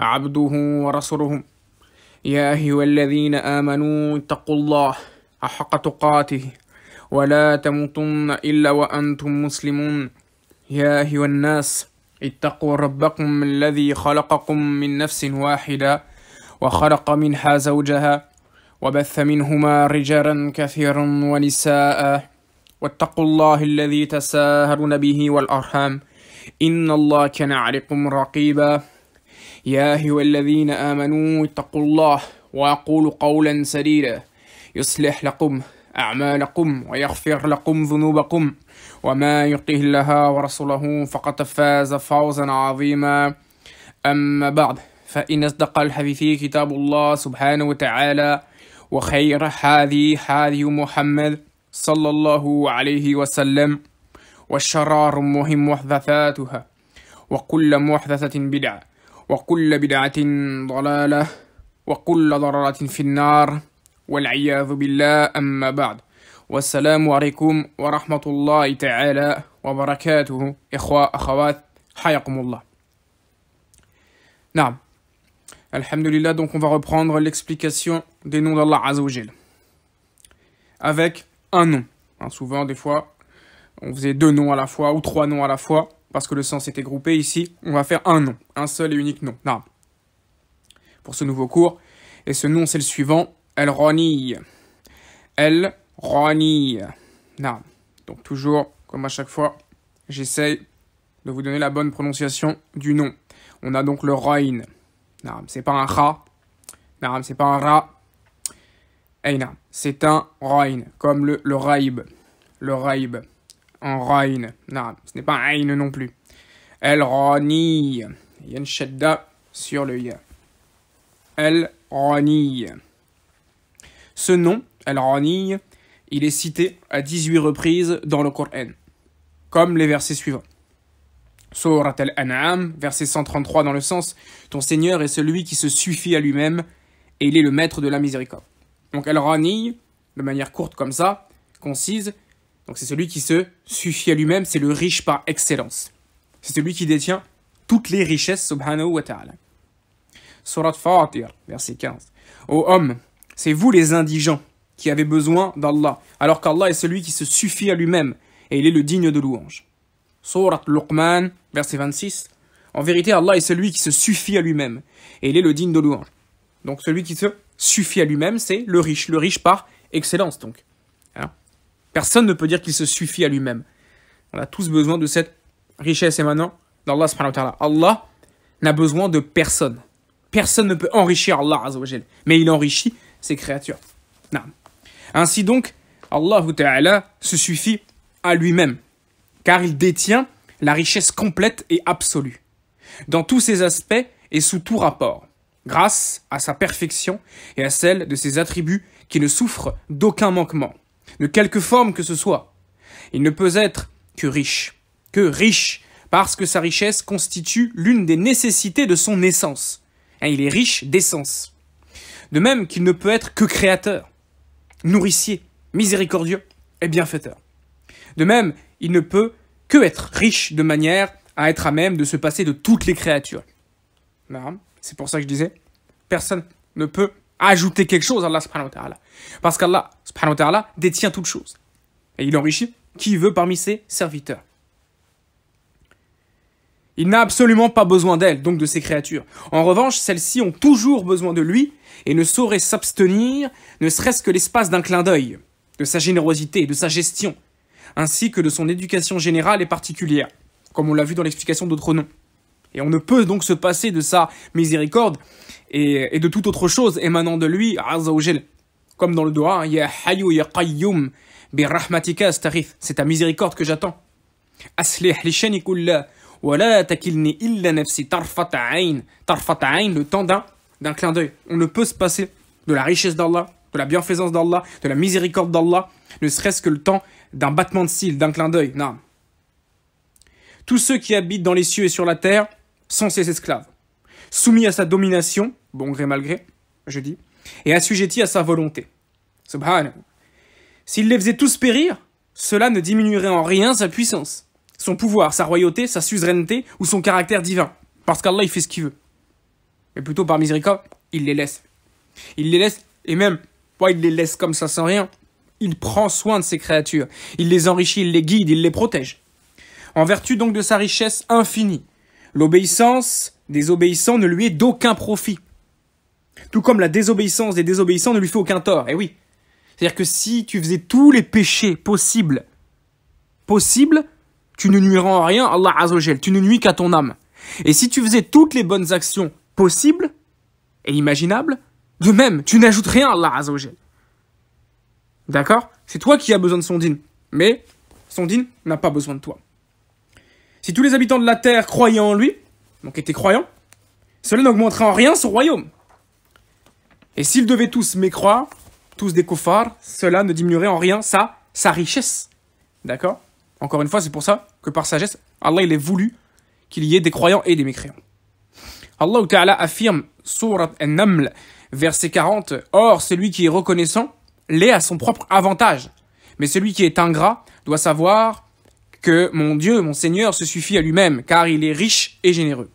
عبده ورسوله يا أيها الذين آمنوا اتقوا الله أحق تقاته ولا تموتن إلا وأنتم مسلمون يا أيها الناس اتقوا ربكم الذي خلقكم من نفس واحدة وخلق منها زوجها وبث منهما رجالا كثيرا ونساء واتقوا الله الذي تساهلون به والأرحام إن الله كان عليكم رقيبا يا أيها الذين آمنوا اتقوا الله وقولوا قولا سديدا يصلح لكم أعمالكم ويغفر لكم ذنوبكم وما يطه الله ورسوله فقد فاز فوزا عظيما أما بعد فإن أصدق الحديث كتاب الله سبحانه وتعالى وخير هذه هذه محمد صلى الله عليه وسلم والشرار مهم محدثاتها وكل محدثة بدعة وكل بدعة ضلالة وكل ضررة في النار والعياذ بالله أما بعد والسلام عليكم ورحمة الله تعالى وبركاته إخوة أخوات حياكم الله نعم Alhamdulillah, donc on va reprendre l'explication des noms d'Allah Azzawajal. Avec un nom. Hein, souvent, des fois, on faisait deux noms à la fois ou trois noms à la fois. parce que le sens était groupé ici, on va faire un nom, un seul et unique nom, non Pour ce nouveau cours, et ce nom c'est le suivant, El Rani. El Rani. Donc toujours, comme à chaque fois, j'essaye de vous donner la bonne prononciation du nom. On a donc le Rain. Ce c'est pas un Ra. Ce c'est pas un Ra. c'est un Rain, comme le, le Raib. Le Raib. En Rhine. Non, ce n'est pas un non plus. El Rani. Il y a une sur le ya. El Rani. Ce nom, El Rani, il est cité à 18 reprises dans le Coran, comme les versets suivants. Surat al-An'am, verset 133 dans le sens Ton Seigneur est celui qui se suffit à lui-même et il est le maître de la miséricorde. Donc elle rani de manière courte comme ça, concise, donc c'est celui qui se suffit à lui-même, c'est le riche par excellence. C'est celui qui détient toutes les richesses, subhanahu wa ta'ala. Surat Fatir, verset 15. Ô homme, c'est vous les indigents qui avez besoin d'Allah, alors qu'Allah est celui qui se suffit à lui-même, et il est le digne de louange. Surat Luqman, verset 26. En vérité, Allah est celui qui se suffit à lui-même, et il est le digne de louange. Donc celui qui se suffit à lui-même, c'est le riche, le riche par excellence donc. Personne ne peut dire qu'il se suffit à lui-même. On a tous besoin de cette richesse émanant d'Allah Allah n'a besoin de personne. Personne ne peut enrichir Allah Mais il enrichit ses créatures. Ainsi donc, Allah se suffit à lui-même. Car il détient la richesse complète et absolue. Dans tous ses aspects et sous tout rapport. Grâce à sa perfection et à celle de ses attributs qui ne souffrent d'aucun manquement de quelque forme que ce soit. Il ne peut être que riche, que riche, parce que sa richesse constitue l'une des nécessités de son essence. Il est riche d'essence. De même qu'il ne peut être que créateur, nourricier, miséricordieux et bienfaiteur. De même, il ne peut que être riche de manière à être à même de se passer de toutes les créatures. C'est pour ça que je disais, personne ne peut ajouter quelque chose à Allah subhanahu wa ta'ala. Parce qu'Allah subhanahu wa ta'ala détient toute chose. Et il enrichit qui veut parmi ses serviteurs. Il n'a absolument pas besoin d'elle, donc de ses créatures. En revanche, celles-ci ont toujours besoin de lui et ne sauraient s'abstenir, ne serait-ce que l'espace d'un clin d'œil, de sa générosité, de sa gestion, ainsi que de son éducation générale et particulière, comme on l'a vu dans l'explication d'autres noms. Et on ne peut donc se passer de sa miséricorde et, de toute autre chose émanant de lui, Azzawajal. Comme dans le Dora, hein, Ya c'est ta miséricorde que j'attends. Aslih illa le temps d'un, clin d'œil. On ne peut se passer de la richesse d'Allah, de la bienfaisance d'Allah, de la miséricorde d'Allah, ne serait-ce que le temps d'un battement de cils, d'un clin d'œil. Non. Tous ceux qui habitent dans les cieux et sur la terre sont ses esclaves, soumis à sa domination bon gré mal gré, je dis, et assujetti à sa volonté. Subhanahu. S'il les faisait tous périr, cela ne diminuerait en rien sa puissance, son pouvoir, sa royauté, sa suzeraineté ou son caractère divin, parce qu'Allah il fait ce qu'il veut. Mais plutôt par miséricorde, il les laisse. Il les laisse, et même, pas il les laisse comme ça sans rien, il prend soin de ses créatures, il les enrichit, il les guide, il les protège. En vertu donc de sa richesse infinie, l'obéissance des obéissants ne lui est d'aucun profit. Tout comme la désobéissance des désobéissants ne lui fait aucun tort. Et eh oui. C'est-à-dire que si tu faisais tous les péchés possibles, possibles, tu ne nuiras en rien à Allah Tu ne nuis qu'à ton âme. Et si tu faisais toutes les bonnes actions possibles et imaginables, de même, tu n'ajoutes rien à Allah D'accord C'est toi qui as besoin de son din, Mais son din n'a pas besoin de toi. Si tous les habitants de la terre croyaient en lui, donc étaient croyants, cela n'augmenterait en rien son royaume. Et s'ils devaient tous mécroire, tous des koufars, cela ne diminuerait en rien sa, sa richesse. D'accord Encore une fois, c'est pour ça que par sagesse, Allah il est voulu qu'il y ait des croyants et des mécréants. Allah affirme, Surat An-Naml, verset 40, Or, celui qui est reconnaissant l'est à son propre avantage. Mais celui qui est ingrat doit savoir que mon Dieu, mon Seigneur, se suffit à lui-même, car il est riche et généreux.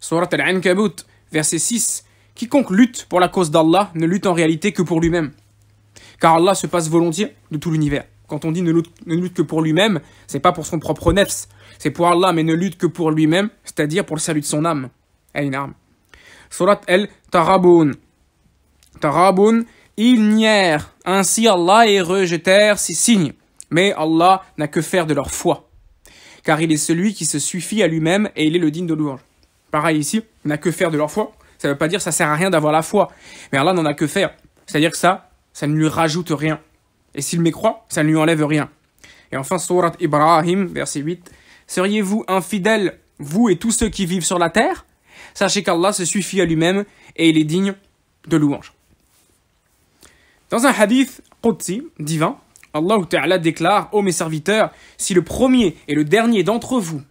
Surat Al-Ankabut, verset 6, Quiconque lutte pour la cause d'Allah ne lutte en réalité que pour lui-même. Car Allah se passe volontiers de tout l'univers. Quand on dit ne lutte, que pour lui-même, c'est pas pour son propre nefs, c'est pour Allah, mais ne lutte que pour lui-même, c'est-à-dire pour le salut de son âme. Elle eh, une arme. Surat el-Taraboun. Taraboun, ils nièrent. Ainsi Allah et rejetèrent ses signes. Mais Allah n'a que faire de leur foi. Car il est celui qui se suffit à lui-même et il est le digne de louange. Pareil ici, n'a que faire de leur foi. Ça ne veut pas dire que ça sert à rien d'avoir la foi. Mais Allah n'en a que faire. C'est-à-dire que ça, ça ne lui rajoute rien. Et s'il mécroit, ça ne lui enlève rien. Et enfin, Surat Ibrahim, verset 8. Seriez-vous infidèles, vous et tous ceux qui vivent sur la terre Sachez qu'Allah se suffit à lui-même et il est digne de louange. Dans un hadith Qudsi, divin, Allah déclare Ô mes serviteurs, si le premier et le dernier d'entre vous,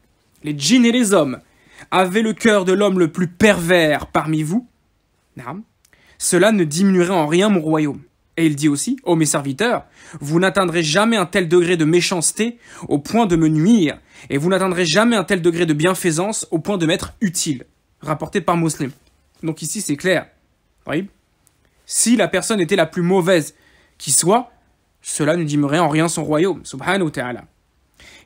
les djinns et les hommes, « Avez le cœur de l'homme le plus pervers parmi vous, cela ne diminuerait en rien mon royaume. Et il dit aussi, ô mes serviteurs, vous n'atteindrez jamais un tel degré de méchanceté au point de me nuire, et vous n'atteindrez jamais un tel degré de bienfaisance au point de m'être utile, rapporté par Moslem. Donc ici c'est clair. Si la personne était la plus mauvaise qui soit, cela ne diminuerait en rien son royaume, subhanahu wa ta'ala.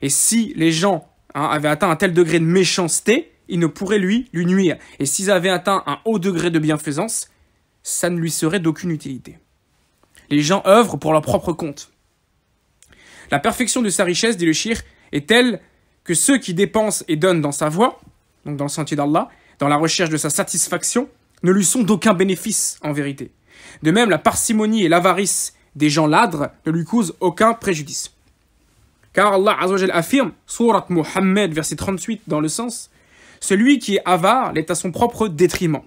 Et si les gens hein, avaient atteint un tel degré de méchanceté, il ne pourrait lui lui nuire. Et s'ils avaient atteint un haut degré de bienfaisance, ça ne lui serait d'aucune utilité. Les gens œuvrent pour leur propre compte. La perfection de sa richesse, dit le shir, est telle que ceux qui dépensent et donnent dans sa voie, donc dans le sentier d'Allah, dans la recherche de sa satisfaction, ne lui sont d'aucun bénéfice en vérité. De même, la parcimonie et l'avarice des gens ladres ne lui causent aucun préjudice. Car Allah affirme, Surat Muhammad, verset 38, dans le sens celui qui est avare l'est à son propre détriment.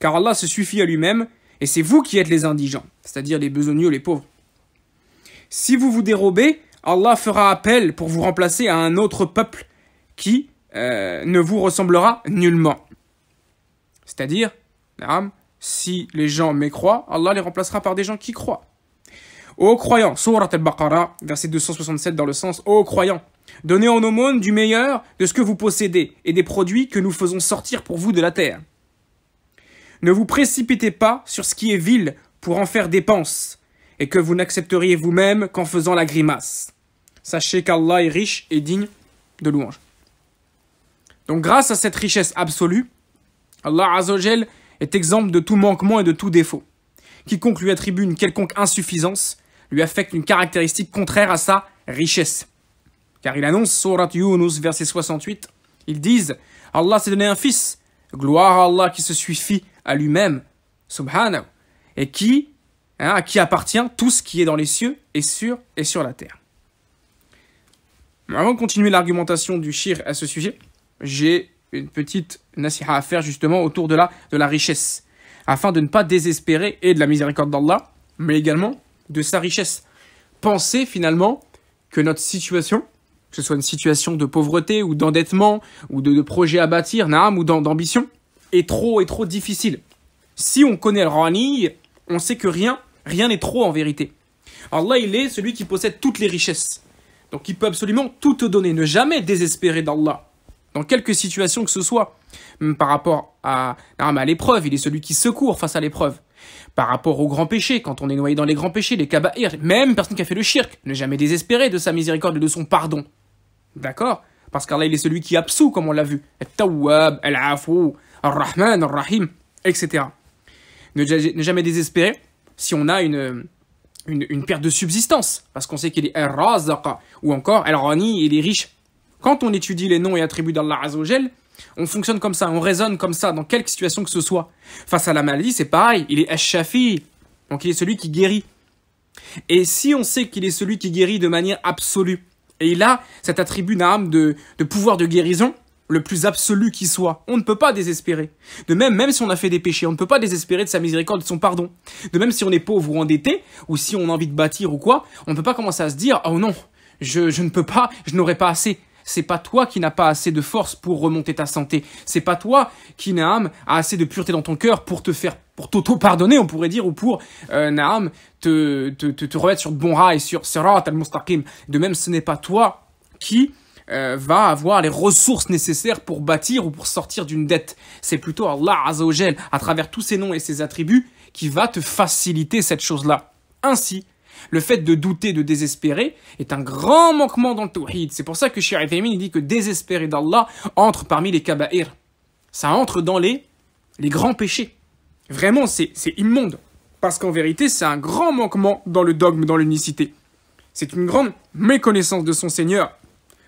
Car Allah se suffit à lui-même, et c'est vous qui êtes les indigents, c'est-à-dire les besogneux, les pauvres. Si vous vous dérobez, Allah fera appel pour vous remplacer à un autre peuple qui euh, ne vous ressemblera nullement. C'est-à-dire, si les gens mécroient, Allah les remplacera par des gens qui croient. Ô croyants, Surat al-Baqarah, verset 267 dans le sens Ô croyants, donnez en aumône du meilleur de ce que vous possédez et des produits que nous faisons sortir pour vous de la terre. Ne vous précipitez pas sur ce qui est vil pour en faire dépense, et que vous n'accepteriez vous-même qu'en faisant la grimace. Sachez qu'Allah est riche et digne de louange. Donc grâce à cette richesse absolue, Allah Azogel est exemple de tout manquement et de tout défaut. Quiconque lui attribue une quelconque insuffisance lui affecte une caractéristique contraire à sa richesse. Car il annonce, Surat Yunus, verset 68, ils disent Allah s'est donné un fils, gloire à Allah qui se suffit à lui-même, subhanahu, et qui, hein, à qui appartient tout ce qui est dans les cieux et sur, et sur la terre. Avant de continuer l'argumentation du shir à ce sujet, j'ai une petite nasiha à faire justement autour de la, de la richesse, afin de ne pas désespérer et de la miséricorde d'Allah, mais également de sa richesse. Penser finalement que notre situation, que ce soit une situation de pauvreté ou d'endettement ou de, projet à bâtir, naam, ou d'ambition, est trop et trop difficile. Si on connaît le Rani, on sait que rien, rien n'est trop en vérité. Allah, il est celui qui possède toutes les richesses. Donc il peut absolument tout te donner, ne jamais désespérer d'Allah, dans quelque situation que ce soit. par rapport à, à l'épreuve, il est celui qui secourt face à l'épreuve. Par rapport aux grands péchés, quand on est noyé dans les grands péchés, les kabaïr, même personne qui a fait le shirk, ne jamais désespérer de sa miséricorde et de son pardon. D'accord Parce qu'Allah, il est celui qui absout, comme on l'a vu. Al-Tawwab, Al-Afu, Al-Rahman, Al-Rahim, etc. Ne, jamais désespérer si on a une, une, perte de subsistance, parce qu'on sait qu'il est al ou encore Al-Rani, il est riche. Quand on étudie les noms et attributs d'Allah Azzawajal, on fonctionne comme ça, on raisonne comme ça, dans quelque situation que ce soit. Face à la maladie, c'est pareil, il est Ash-Shafi, donc il est celui qui guérit. Et si on sait qu'il est celui qui guérit de manière absolue, et il a cet attribut d'âme de, pouvoir de guérison, le plus absolu qui soit. On ne peut pas désespérer. De même, même si on a fait des péchés, on ne peut pas désespérer de sa miséricorde, de son pardon. De même, si on est pauvre ou endetté, ou si on a envie de bâtir ou quoi, on ne peut pas commencer à se dire « Oh non, je ne peux pas, je n'aurai pas assez ». C'est pas toi qui n'as pas assez de force pour remonter ta santé. C'est pas toi qui, Naam, a assez de pureté dans ton cœur pour te faire, pour t'auto-pardonner, on pourrait dire, ou pour, euh, Naam, te, te, te, remettre sur bon bons rails, sur Sirat al-Mustaqim. De même, ce n'est pas toi qui, euh, va avoir les ressources nécessaires pour bâtir ou pour sortir d'une dette. C'est plutôt Allah Azzawajal, à travers tous ses noms et ses attributs, qui va te faciliter cette chose-là. Ainsi, le fait de douter, de désespérer, est un grand manquement dans le tawhid. C'est pour ça que Shia il dit que désespérer d'Allah entre parmi les kaba'ir. Ça entre dans les, les grands péchés. Vraiment, c'est immonde. Parce qu'en vérité, c'est un grand manquement dans le dogme, dans l'unicité. C'est une grande méconnaissance de son Seigneur.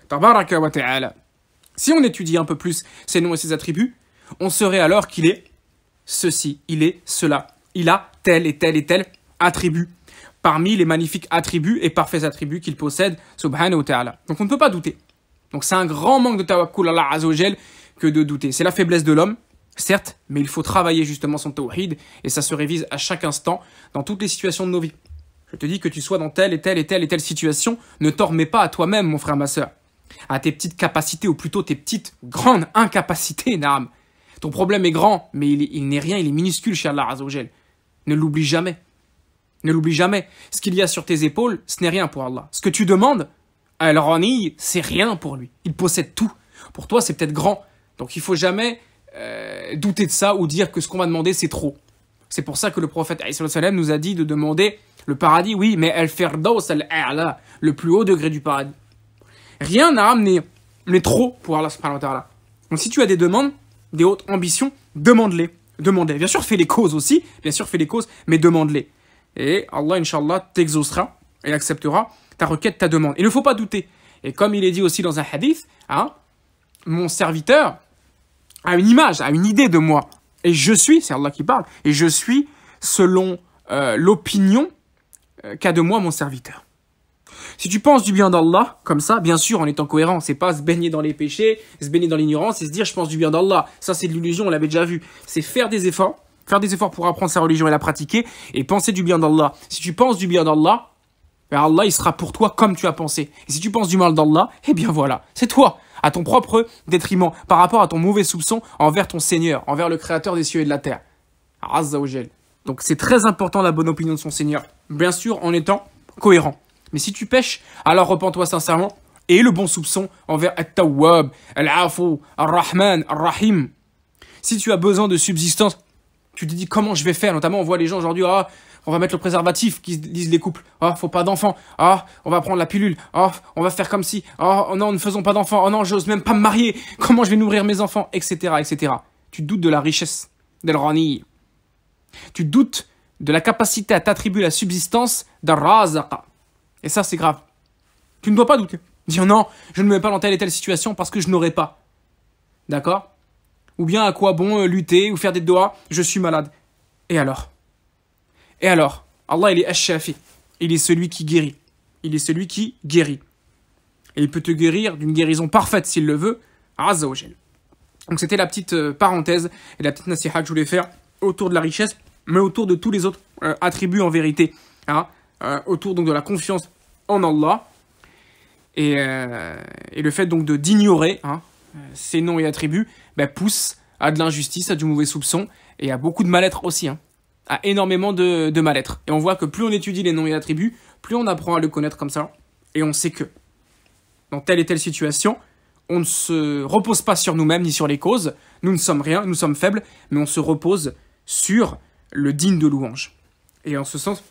Tabaraka wa ta'ala. Si on étudie un peu plus ses noms et ses attributs, on saurait alors qu'il est ceci, il est cela, il a tel et tel et tel attribut parmi les magnifiques attributs et parfaits attributs qu'il possède, subhanahu wa ta'ala. Donc on ne peut pas douter. Donc c'est un grand manque de tawakkul Allah azawajal que de douter. C'est la faiblesse de l'homme, certes, mais il faut travailler justement son tawhid et ça se révise à chaque instant dans toutes les situations de nos vies. Je te dis que tu sois dans telle et telle et telle et telle situation, ne t'en remets pas à toi-même, mon frère, ma soeur À tes petites capacités, ou plutôt tes petites grandes incapacités, Naam. Ton problème est grand, mais il, n'est rien, il est minuscule chez Allah Azawajal. Ne l'oublie jamais. Ne l'oublie jamais. Ce qu'il y a sur tes épaules, ce n'est rien pour Allah. Ce que tu demandes à Al-Rani, c'est rien pour lui. Il possède tout. Pour toi, c'est peut-être grand. Donc il faut jamais euh, douter de ça ou dire que ce qu'on va demander, c'est trop. C'est pour ça que le prophète nous a dit de demander le paradis, oui, mais al elle est là, le plus haut degré du paradis. Rien n'a amené, mais trop pour Allah ce wa là. Donc si tu as des demandes, des hautes ambitions, demande-les. les. Bien sûr, fais les causes aussi. Bien sûr, fais les causes, mais demande-les et Allah, inshallah t'exaucera et acceptera ta requête, ta demande. Il ne faut pas douter. Et comme il est dit aussi dans un hadith, hein, mon serviteur a une image, a une idée de moi. Et je suis, c'est Allah qui parle, et je suis selon euh, l'opinion euh, qu'a de moi mon serviteur. Si tu penses du bien d'Allah, comme ça, bien sûr, en étant cohérent, c'est pas se baigner dans les péchés, se baigner dans l'ignorance et se dire je pense du bien d'Allah. Ça, c'est de l'illusion, on l'avait déjà vu. C'est faire des efforts, faire des efforts pour apprendre sa religion et la pratiquer, et penser du bien d'Allah. Si tu penses du bien d'Allah, ben Allah, il sera pour toi comme tu as pensé. Et si tu penses du mal d'Allah, eh bien voilà, c'est toi, à ton propre détriment, par rapport à ton mauvais soupçon envers ton Seigneur, envers le Créateur des cieux et de la terre. Azzawajal. Donc c'est très important la bonne opinion de son Seigneur, bien sûr en étant cohérent. Mais si tu pêches, alors repens-toi sincèrement et le bon soupçon envers At-Tawwab, Al-Afu, Ar-Rahman, rahim Si tu as besoin de subsistance, tu te dis comment je vais faire. Notamment, on voit les gens aujourd'hui, ah, on va mettre le préservatif, qui disent les couples. Ah, faut pas d'enfants. Ah, on va prendre la pilule. Ah, on va faire comme si. Ah, oh, non, ne faisons pas d'enfants. Oh non, j'ose même pas me marier. Comment je vais nourrir mes enfants, etc., etc. Tu doutes de la richesse d'El Tu doutes de la capacité à t'attribuer la subsistance d'un Et ça, c'est grave. Tu ne dois pas douter. Dire non, je ne me mets pas dans telle et telle situation parce que je n'aurai pas. D'accord ou bien à quoi bon euh, lutter ou faire des doigts Je suis malade. Et alors Et alors Allah, il est ash-shafi. Il est celui qui guérit. Il est celui qui guérit. Et il peut te guérir d'une guérison parfaite s'il le veut. Azzawajal. Donc c'était la petite euh, parenthèse et la petite nasiha que je voulais faire autour de la richesse, mais autour de tous les autres euh, attributs en vérité. Hein, autour donc de la confiance en Allah. Et, le fait donc d'ignorer hein, ces ses noms et attributs bah, pousse à de l'injustice, à du mauvais soupçon et à beaucoup de mal-être aussi. Hein. à énormément de, de mal-être. Et on voit que plus on étudie les noms et attributs, plus on apprend à le connaître comme ça. Et on sait que dans telle et telle situation, on ne se repose pas sur nous-mêmes ni sur les causes. Nous ne sommes rien, nous sommes faibles, mais on se repose sur le digne de louange. Et en ce sens,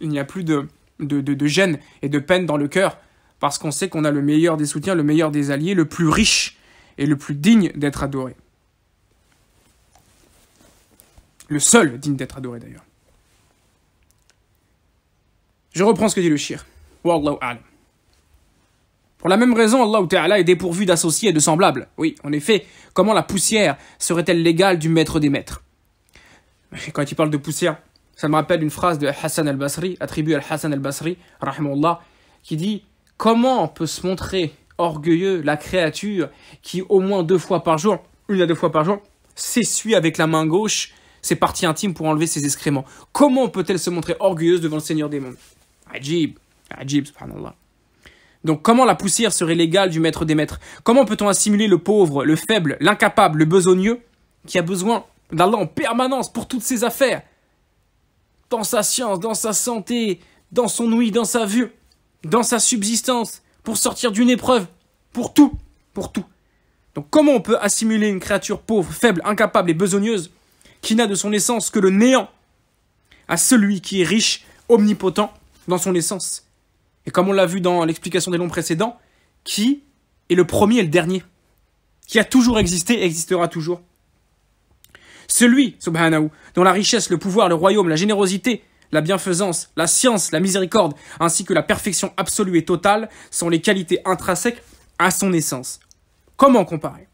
il n'y a plus de, de, gêne et de peine dans le cœur, parce qu'on sait qu'on a le meilleur des soutiens, le meilleur des alliés, le plus riche est le plus digne d'être adoré. Le seul digne d'être adoré d'ailleurs. Je reprends ce que dit le shir. Wallahu Pour la même raison, Allah Ta'ala est dépourvu d'associés et de semblables. Oui, en effet, comment la poussière serait-elle l'égale du maître des maîtres Quand il parle de poussière, ça me rappelle une phrase de Hassan al-Basri, attribuée à Hassan al-Basri, qui dit « Comment on peut se montrer orgueilleux, la créature qui au moins deux fois par jour, une à deux fois par jour, s'essuie avec la main gauche ses parties intimes pour enlever ses excréments. Comment peut-elle se montrer orgueilleuse devant le Seigneur des mondes Ajib, ajib, subhanallah. Donc comment la poussière serait l'égale du maître des maîtres Comment peut-on assimiler le pauvre, le faible, l'incapable, le besogneux, qui a besoin d'Allah en permanence pour toutes ses affaires Dans sa science, dans sa santé, dans son ouïe, dans sa vue, dans sa subsistance, pour sortir d'une épreuve, pour tout, pour tout. Donc comment on peut assimiler une créature pauvre, faible, incapable et besogneuse, qui n'a de son essence que le néant, à celui qui est riche, omnipotent, dans son essence Et comme on l'a vu dans l'explication des noms précédents, qui est le premier et le dernier Qui a toujours existé et existera toujours Celui, subhanahu, dont la richesse, le pouvoir, le royaume, la générosité, la bienfaisance, la science, la miséricorde, ainsi que la perfection absolue et totale sont les qualités intrinsèques à son essence. Comment comparer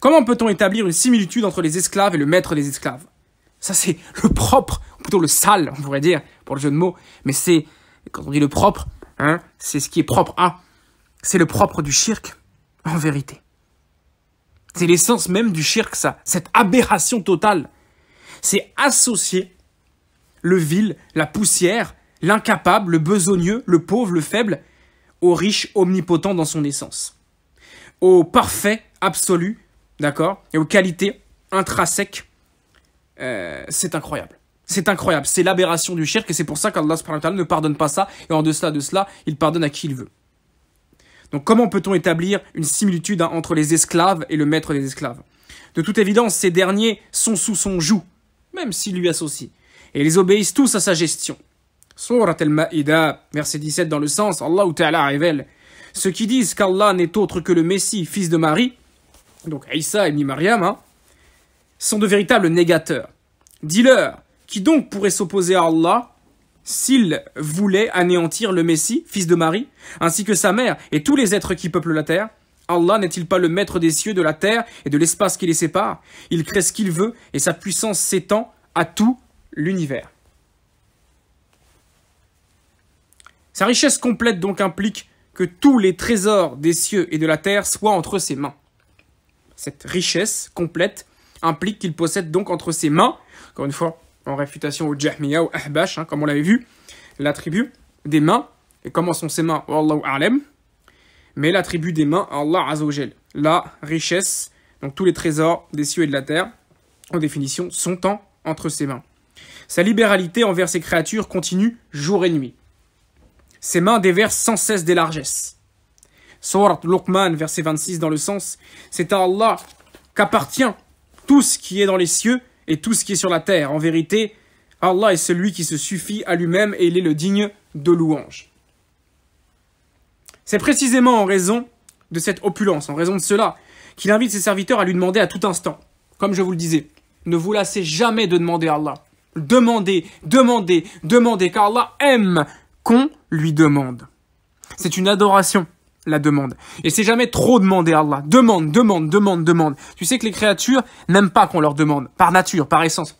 Comment peut-on établir une similitude entre les esclaves et le maître des esclaves Ça c'est le propre, ou plutôt le sale, on pourrait dire, pour le jeu de mots, mais c'est, quand on dit le propre, hein, c'est ce qui est propre à, c'est le propre du shirk, en vérité. C'est l'essence même du shirk, ça, cette aberration totale. C'est associé le vil, la poussière, l'incapable, le besogneux, le pauvre, le faible, au riche omnipotent dans son essence, au parfait absolu, d'accord, et aux qualités intrinsèques. Euh, c'est incroyable. C'est incroyable. C'est l'aberration du shirk et c'est pour ça qu'Allah ne pardonne pas ça. Et en deçà de cela, il pardonne à qui il veut. Donc comment peut-on établir une similitude hein, entre les esclaves et le maître des esclaves De toute évidence, ces derniers sont sous son joug, même s'il lui associe et ils obéissent tous à sa gestion. Surat al-Ma'ida, verset 17 dans le sens, Allah Ta'ala révèle Ceux qui disent qu'Allah n'est autre que le Messie, fils de Marie, donc Isa et hein, ni sont de véritables négateurs. Dis-leur, qui donc pourrait s'opposer à Allah s'il voulait anéantir le Messie, fils de Marie, ainsi que sa mère et tous les êtres qui peuplent la terre Allah n'est-il pas le maître des cieux, de la terre et de l'espace qui les sépare Il crée ce qu'il veut et sa puissance s'étend à tout l'univers. Sa richesse complète donc implique que tous les trésors des cieux et de la terre soient entre ses mains. Cette richesse complète implique qu'il possède donc entre ses mains, encore une fois, en réfutation au Jahmiya, ou Ahbash, hein, comme on l'avait vu, l'attribut des mains. Et comment sont ses mains Wallahu alem Mais l'attribut des mains, Allah Azzawajal. La richesse, donc tous les trésors des cieux et de la terre, en définition, sont en, entre ses mains. Sa libéralité envers ses créatures continue jour et nuit. Ses mains déversent sans cesse des largesses. Sourate Luqman, verset 26, dans le sens C'est à Allah qu'appartient tout ce qui est dans les cieux et tout ce qui est sur la terre. En vérité, Allah est celui qui se suffit à lui-même et il est le digne de louange. C'est précisément en raison de cette opulence, en raison de cela, qu'il invite ses serviteurs à lui demander à tout instant. Comme je vous le disais, ne vous lassez jamais de demander à Allah. Demandez, demandez, demandez, car Allah aime qu'on lui demande. C'est une adoration, la demande. Et c'est jamais trop demander à Allah. Demande, demande, demande, demande. Tu sais que les créatures n'aiment pas qu'on leur demande, par nature, par essence.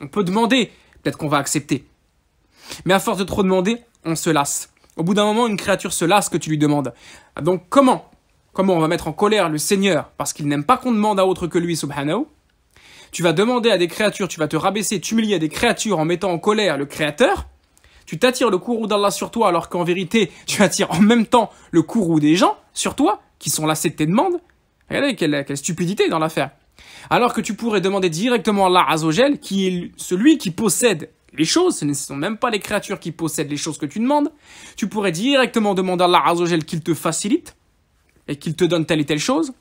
On peut demander, peut-être qu'on va accepter. Mais à force de trop demander, on se lasse. Au bout d'un moment, une créature se lasse que tu lui demandes. Ah, donc comment Comment on va mettre en colère le Seigneur parce qu'il n'aime pas qu'on demande à autre que lui, subhanahu tu vas demander à des créatures, tu vas te rabaisser, t'humilier à des créatures en mettant en colère le créateur, tu t'attires le courroux d'Allah sur toi alors qu'en vérité, tu attires en même temps le courroux des gens sur toi qui sont lassés de tes demandes. Regardez quelle, quelle stupidité dans l'affaire. Alors que tu pourrais demander directement à Allah Azogel, qui est celui qui possède les choses, ce ne sont même pas les créatures qui possèdent les choses que tu demandes. Tu pourrais directement demander à Allah Azogel qu'il te facilite et qu'il te donne telle et telle chose.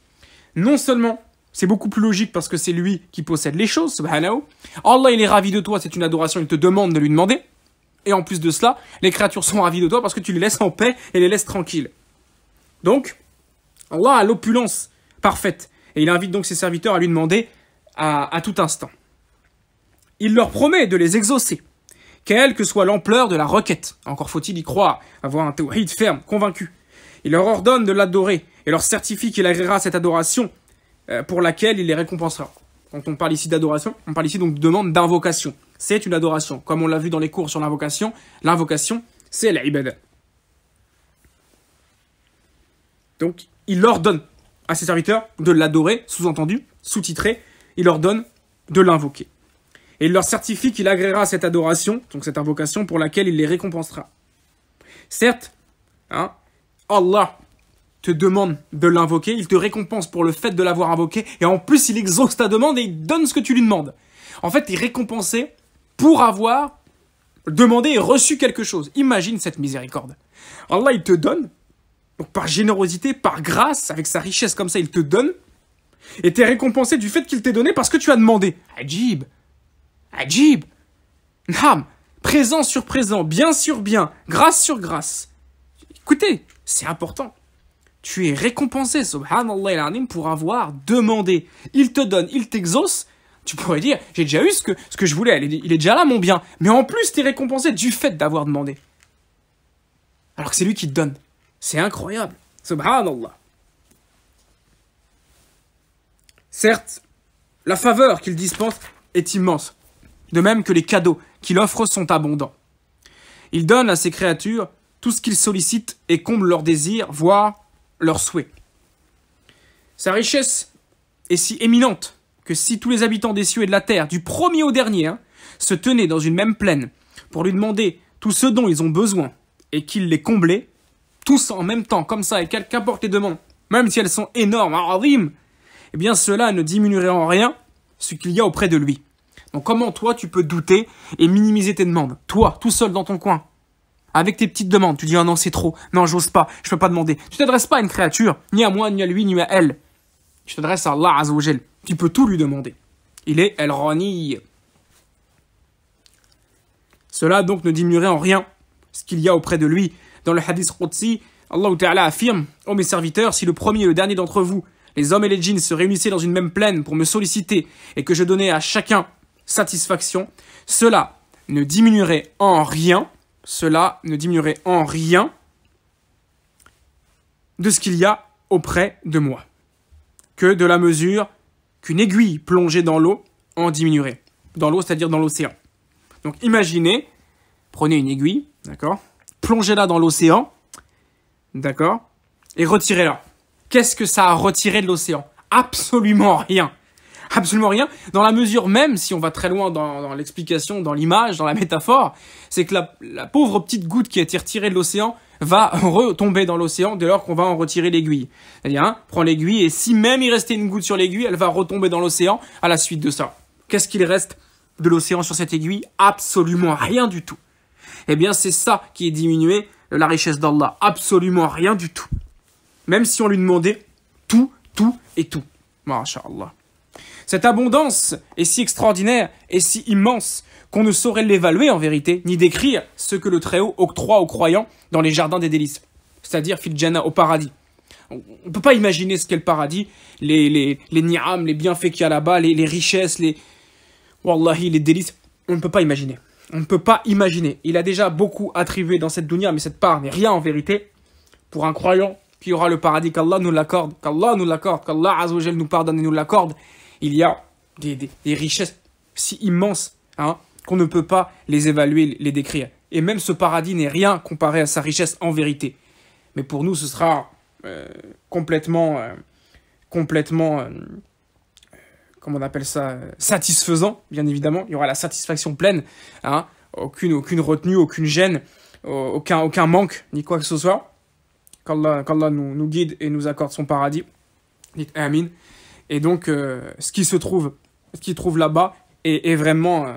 Non seulement c'est beaucoup plus logique parce que c'est lui qui possède les choses, subhanahu. Allah, il est ravi de toi, c'est une adoration, il te demande de lui demander. Et en plus de cela, les créatures sont ravies de toi parce que tu les laisses en paix et les laisses tranquilles. Donc, Allah a l'opulence parfaite. Et il invite donc ses serviteurs à lui demander à, tout instant. Il leur promet de les exaucer, quelle que soit l'ampleur de la requête. Encore faut-il y croire, avoir un tawhid ferme, convaincu. Il leur ordonne de l'adorer et leur certifie qu'il agréera cette adoration euh, pour laquelle il les récompensera. Quand on parle ici d'adoration, on parle ici donc de demande d'invocation. C'est une adoration. Comme on l'a vu dans les cours sur l'invocation, l'invocation, c'est l'ibad. Donc, il ordonne à ses serviteurs de l'adorer, sous-entendu, sous-titré, il ordonne de l'invoquer. Et il leur certifie qu'il agréera cette adoration, donc cette invocation, pour laquelle il les récompensera. Certes, hein, Allah te demande de l'invoquer, il te récompense pour le fait de l'avoir invoqué, et en plus il exauce ta demande et il donne ce que tu lui demandes. En fait, tu es récompensé pour avoir demandé et reçu quelque chose. Imagine cette miséricorde. Allah, il te donne, donc par générosité, par grâce, avec sa richesse comme ça, il te donne, et tu récompensé du fait qu'il t'est donné parce que tu as demandé. Ajib, Ajib, Nam, présent sur présent, bien sur bien, grâce sur grâce. Écoutez, c'est important tu es récompensé, subhanallah pour avoir demandé. Il te donne, il t'exauce. Tu pourrais dire, j'ai déjà eu ce que, ce que je voulais, il est déjà là mon bien. Mais en plus, tu es récompensé du fait d'avoir demandé. Alors que c'est lui qui te donne. C'est incroyable. Subhanallah. Certes, la faveur qu'il dispense est immense. De même que les cadeaux qu'il offre sont abondants. Il donne à ses créatures tout ce qu'ils sollicitent et comble leurs désirs, voire leur souhait. Sa richesse est si éminente que si tous les habitants des cieux et de la terre, du premier au dernier, hein, se tenaient dans une même plaine pour lui demander tout ce dont ils ont besoin et qu'il les comblait, tous en même temps, comme ça, et qu'importe les demandes, même si elles sont énormes, hein, rime, eh bien cela ne diminuerait en rien ce qu'il y a auprès de lui. Donc comment toi tu peux douter et minimiser tes demandes Toi, tout seul dans ton coin, avec tes petites demandes. Tu dis, oh non, c'est trop. Non, j'ose pas. Je peux pas demander. Tu t'adresses pas à une créature, ni à moi, ni à lui, ni à elle. Tu t'adresses à Allah Tu peux tout lui demander. Il est El Rani. Cela donc ne diminuerait en rien ce qu'il y a auprès de lui. Dans le hadith Qudsi, Allah affirme Ô oh mes serviteurs, si le premier et le dernier d'entre vous, les hommes et les djinns, se réunissaient dans une même plaine pour me solliciter et que je donnais à chacun satisfaction, cela ne diminuerait en rien cela ne diminuerait en rien de ce qu'il y a auprès de moi, que de la mesure qu'une aiguille plongée dans l'eau en diminuerait, dans l'eau, c'est-à-dire dans l'océan. Donc imaginez, prenez une aiguille, d'accord, plongez-la dans l'océan, d'accord, et retirez-la. Qu'est-ce que ça a retiré de l'océan Absolument rien absolument rien, dans la mesure même, si on va très loin dans, l'explication, dans l'image, dans la métaphore, c'est que la, pauvre petite goutte qui a été retirée de l'océan va retomber dans l'océan dès lors qu'on va en retirer l'aiguille. C'est-à-dire, hein, prends l'aiguille et si même il restait une goutte sur l'aiguille, elle va retomber dans l'océan à la suite de ça. Qu'est-ce qu'il reste de l'océan sur cette aiguille Absolument rien du tout. Eh bien, c'est ça qui est diminué, la richesse d'Allah. Absolument rien du tout. Même si on lui demandait tout, tout et tout. MashaAllah. Cette abondance est si extraordinaire et si immense qu'on ne saurait l'évaluer en vérité, ni décrire ce que le Très-Haut octroie aux croyants dans les jardins des délices, c'est-à-dire Filjana au paradis. On ne peut pas imaginer ce qu'est le paradis, les, les, les ni'am, les bienfaits qu'il y a là-bas, les, les, richesses, les... Wallahi, les délices, on ne peut pas imaginer. On ne peut pas imaginer. Il a déjà beaucoup attribué dans cette dunya, mais cette part n'est rien en vérité pour un croyant qui aura le paradis, qu'Allah nous l'accorde, qu'Allah nous l'accorde, qu'Allah nous pardonne et nous l'accorde, il y a des, richesses si immenses hein, qu'on ne peut pas les évaluer, les décrire. Et même ce paradis n'est rien comparé à sa richesse en vérité. Mais pour nous, ce sera euh, complètement, euh, complètement, euh, comment on appelle ça, satisfaisant, bien évidemment. Il y aura la satisfaction pleine, hein. aucune, aucune retenue, aucune gêne, aucun, aucun manque, ni quoi que ce soit. Qu'Allah, nous, nous guide et nous accorde son paradis. Dites Amin. Et donc, euh, ce qui se trouve, qui trouve là-bas est, vraiment, euh,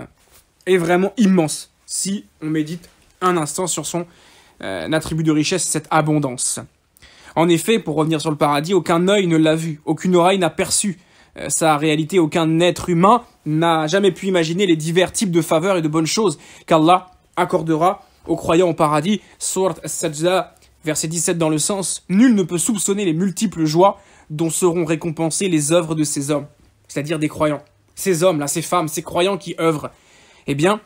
est vraiment immense si on médite un instant sur son euh, attribut de richesse, cette abondance. En effet, pour revenir sur le paradis, aucun œil ne l'a vu, aucune oreille n'a perçu sa réalité, aucun être humain n'a jamais pu imaginer les divers types de faveurs et de bonnes choses qu'Allah accordera aux croyants au paradis. Sourate Sajda, verset 17 dans le sens, nul ne peut soupçonner les multiples joies dont seront récompensées les œuvres de ces hommes, c'est-à-dire des croyants. Ces hommes-là, ces femmes, ces croyants qui œuvrent, eh bien,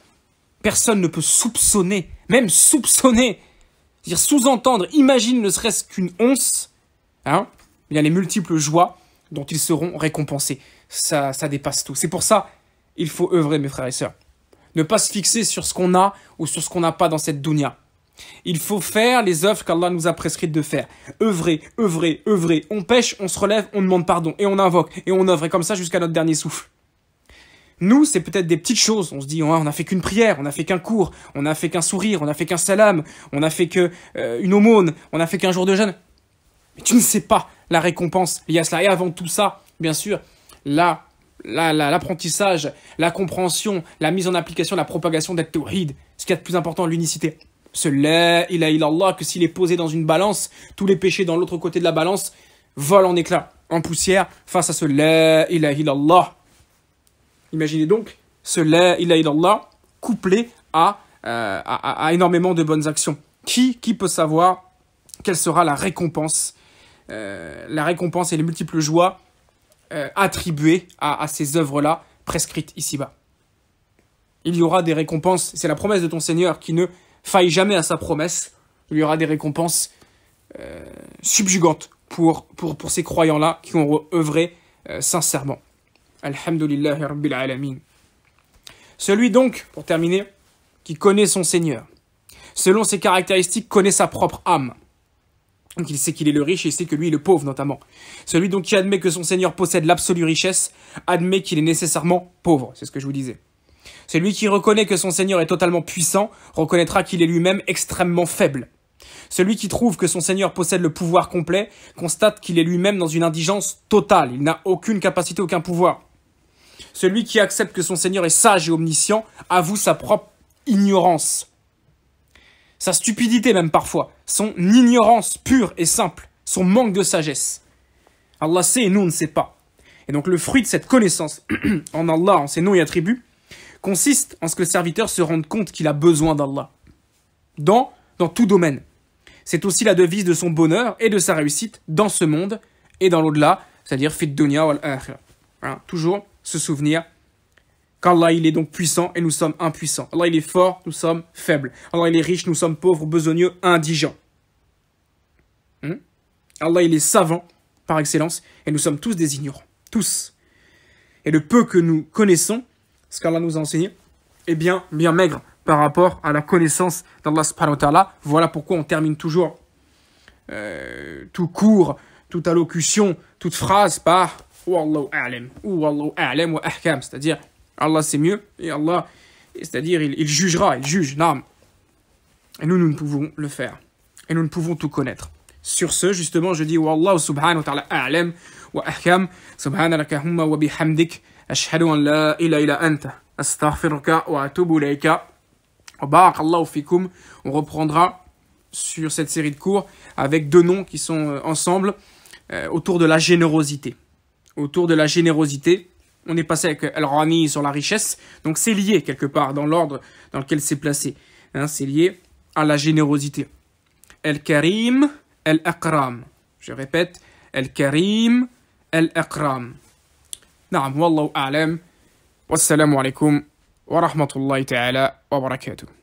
personne ne peut soupçonner, même soupçonner, dire sous-entendre, imagine ne serait-ce qu'une once, hein, y eh a les multiples joies dont ils seront récompensés. Ça, ça dépasse tout. C'est pour ça, il faut œuvrer, mes frères et sœurs. Ne pas se fixer sur ce qu'on a ou sur ce qu'on n'a pas dans cette dunya. Il faut faire les œuvres qu'Allah nous a prescrites de faire. œuvrer, œuvrer, œuvrer. On pêche, on se relève, on demande pardon, et on invoque, et on œuvre, et comme ça jusqu'à notre dernier souffle. Nous, c'est peut-être des petites choses. On se dit, oh, on n'a fait qu'une prière, on n'a fait qu'un cours, on n'a fait qu'un sourire, on n'a fait qu'un salam, on n'a fait qu'une euh, aumône, on n'a fait qu'un jour de jeûne. Mais tu ne sais pas la récompense liée à cela. Et avant tout ça, bien sûr, l'apprentissage, la compréhension, la mise en application, la propagation d'être tawhid, ce qui est le plus important, l'unicité. Ce la ilaha illallah, que s'il est posé dans une balance, tous les péchés dans l'autre côté de la balance volent en éclat, en poussière, face à ce la ilaha illallah. Imaginez donc ce la ilaha illallah couplé à, euh, à, énormément de bonnes actions. Qui, qui peut savoir quelle sera la récompense, euh, la récompense et les multiples joies euh, attribuées à, à ces œuvres-là prescrites ici-bas. Il y aura des récompenses, c'est la promesse de ton Seigneur qui ne faille jamais à sa promesse. Il y aura des récompenses euh, subjugantes pour, pour, ces croyants-là qui ont œuvré euh, sincèrement. Alhamdulillah Celui donc, pour terminer, qui connaît son Seigneur, selon ses caractéristiques, connaît sa propre âme. Donc il sait qu'il est le riche et il sait que lui est le pauvre notamment. Celui donc qui admet que son Seigneur possède l'absolue richesse, admet qu'il est nécessairement pauvre, c'est ce que je vous disais. Celui qui reconnaît que son Seigneur est totalement puissant reconnaîtra qu'il est lui-même extrêmement faible. Celui qui trouve que son Seigneur possède le pouvoir complet constate qu'il est lui-même dans une indigence totale, il n'a aucune capacité, aucun pouvoir. Celui qui accepte que son Seigneur est sage et omniscient avoue sa propre ignorance. Sa stupidité même parfois, son ignorance pure et simple, son manque de sagesse. Allah sait et nous on ne sait pas. Et donc le fruit de cette connaissance en Allah, en ses noms et attributs, consiste en ce que le serviteur se rende compte qu'il a besoin d'Allah, dans, dans tout domaine. C'est aussi la devise de son bonheur et de sa réussite dans ce monde et dans l'au-delà, c'est-à-dire fit dunya wal hein, toujours se souvenir qu'Allah il est donc puissant et nous sommes impuissants. Allah il est fort, nous sommes faibles. Allah il est riche, nous sommes pauvres, besogneux, indigents. Hmm? Allah il est savant par excellence et nous sommes tous des ignorants, tous. Et le peu que nous connaissons ce qu'Allah nous a enseigné, est bien, bien maigre par rapport à la connaissance d'Allah subhanahu wa ta'ala. Voilà pourquoi on termine toujours euh, tout court, toute allocution, toute phrase par Wallahu a'lam ou Wallahu a'lam wa ahkam, c'est-à-dire Allah c'est mieux et Allah, c'est-à-dire il, jugera, il juge, Et nous, nous ne pouvons le faire. Et nous ne pouvons tout connaître. Sur ce, justement, je dis Wallahu subhanahu wa ta'ala a'lam wa ahkam, subhanaka wa bihamdik. On reprendra sur cette série de cours avec deux noms qui sont euh, ensemble euh, autour de la générosité. Autour de la générosité, on est passé avec Al-Rani sur la richesse, donc c'est lié quelque part dans l'ordre dans lequel c'est placé. Hein, c'est lié à la générosité. Al-Karim, Al-Akram. Je répète, Al-Karim, Al-Akram. نعم والله أعلم والسلام عليكم ورحمة الله تعالى وبركاته